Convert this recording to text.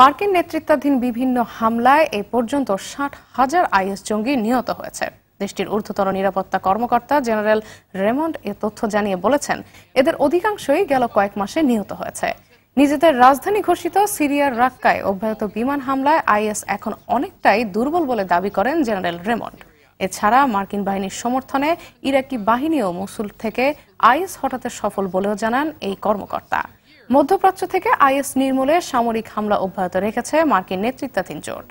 মার্কিন নেতৃত্বাধীন বিভিন্ন হামলায় এ পর্যন্ত ষাট হাজার আইএস জঙ্গি নিহত হয়েছে দেশটির ঊর্ধ্বতন নিরাপত্তা কর্মকর্তা জেনারেল রেমন্ড এ তথ্য জানিয়ে বলেছেন এদের অধিকাংশই গেল কয়েক মাসে নিহত হয়েছে নিজেদের রাজধানী ঘোষিত সিরিয়ার রাক্কায় অব্যাহত বিমান হামলায় আইএস এখন অনেকটাই দুর্বল বলে দাবি করেন জেনারেল রেমন্ড এছাড়া মার্কিন বাহিনীর সমর্থনে ইরাকি বাহিনীও মসুল থেকে আইএস হঠাতে সফল বলেও জানান এই কর্মকর্তা মধ্যপ্রাচ্য থেকে আইএস নির্মূলে সামরিক হামলা অব্যাহত রেখেছে মার্কিন নেতৃত্বাধীন জোট